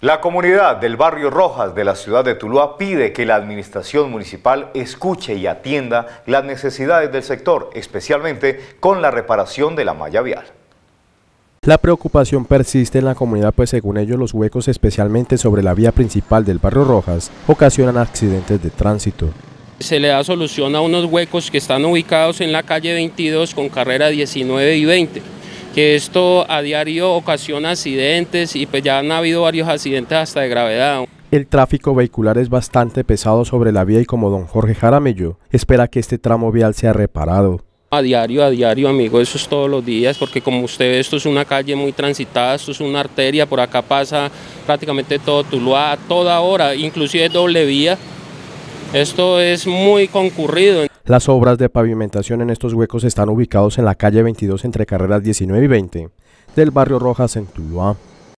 La comunidad del barrio Rojas de la ciudad de Tuluá pide que la administración municipal escuche y atienda las necesidades del sector, especialmente con la reparación de la malla vial. La preocupación persiste en la comunidad pues según ellos los huecos especialmente sobre la vía principal del barrio Rojas ocasionan accidentes de tránsito. Se le da solución a unos huecos que están ubicados en la calle 22 con carrera 19 y 20 esto a diario ocasiona accidentes y pues ya han habido varios accidentes hasta de gravedad. El tráfico vehicular es bastante pesado sobre la vía y como don Jorge Jaramillo espera que este tramo vial sea reparado. A diario, a diario, amigo, eso es todos los días, porque como usted ve, esto es una calle muy transitada, esto es una arteria, por acá pasa prácticamente todo Tuluá toda hora, inclusive doble vía. Esto es muy concurrido. Las obras de pavimentación en estos huecos están ubicados en la calle 22 entre carreras 19 y 20 del barrio Rojas en Tuluá.